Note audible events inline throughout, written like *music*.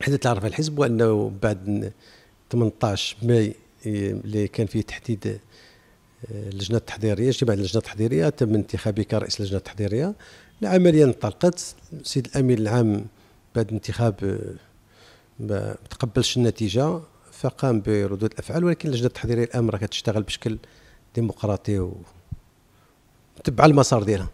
حتى تعرف الحزب وانه بعد 18 ماي إيه، اللي كان فيه تحديد اللجنه إيه، التحضيريه اجتماع اللجنه التحضيريه تم انتخابي كرئيس اللجنه التحضيريه العمليه انطلقت السيد الامين العام بعد انتخاب ما تقبلش النتيجه فقام بردود الافعال ولكن اللجنه التحضيريه الان راه كتشتغل بشكل ديمقراطي تبع المسار ديالها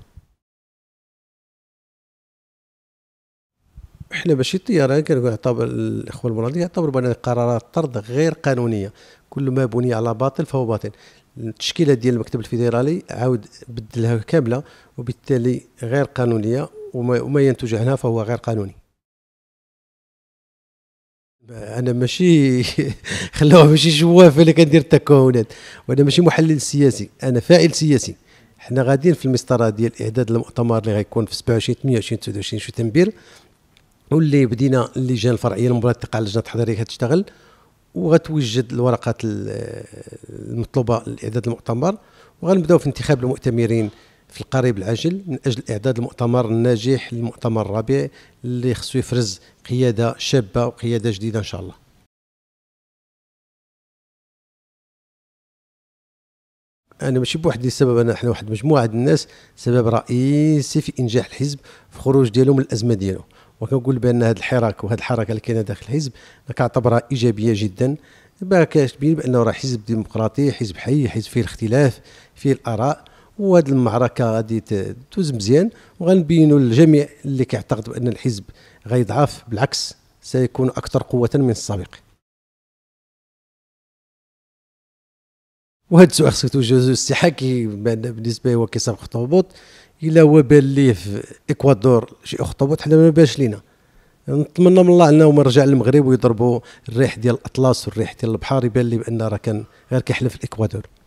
احنا ماشي الطيران كنقول يعتبر الاخوه البولنديين يعتبروا بان قرارات طرد غير قانونيه كل ما بني على باطل فهو باطل التشكيله ديال المكتب الفيدرالي عاود بدلها كامله وبالتالي غير قانونيه وما ينتج عنها فهو غير قانوني انا ماشي *laughs* خلوها ماشي جواف اللي كندير التكهنات وانا ماشي محلل سياسي انا فاعل سياسي حنا غاديين في المسطره ديال اعداد المؤتمر اللي غيكون في 27 28 29 في تنبير واللي بدينا اللجان الفرعيه المباراه تقع لجنه التحضيريه كتشتغل وغتوجد الورقات المطلوبه لاعداد المؤتمر وغنبداو في انتخاب المؤتمرين في القريب العاجل من اجل اعداد المؤتمر الناجح للمؤتمر الرابع اللي خصو يفرز قياده شابه وقياده جديده ان شاء الله انا ماشي بوحدي السبب انا احنا واحد مجموعه الناس سبب رئيسي في انجاح الحزب في خروج ديالو من الازمه ديالو وكنقول بان هذا الحراك وهذه الحركه اللي كاينه داخل الحزب كنعتبرها ايجابيه جدا تبين بانه راه حزب ديمقراطي حزب حي حزب فيه الاختلاف فيه الاراء وهذه المعركه غادي تدوز مزيان وغنبينوا للجميع اللي كيعتقد بان الحزب غيضعف بالعكس سيكون اكثر قوه من السابق وهذا السؤال خصك توجهو السي حاكي بالنسبه هو كيسابق الهبوط الا هو بان ليه في اكوادور شي اخطبوط حنا ما باش لينا نتمنى من الله انه يرجع رجع للمغرب ويضربوا الريح ديال الاطلس والريح ديال البحر يبان لي بان راه كان غير كيحلف في الاكوادور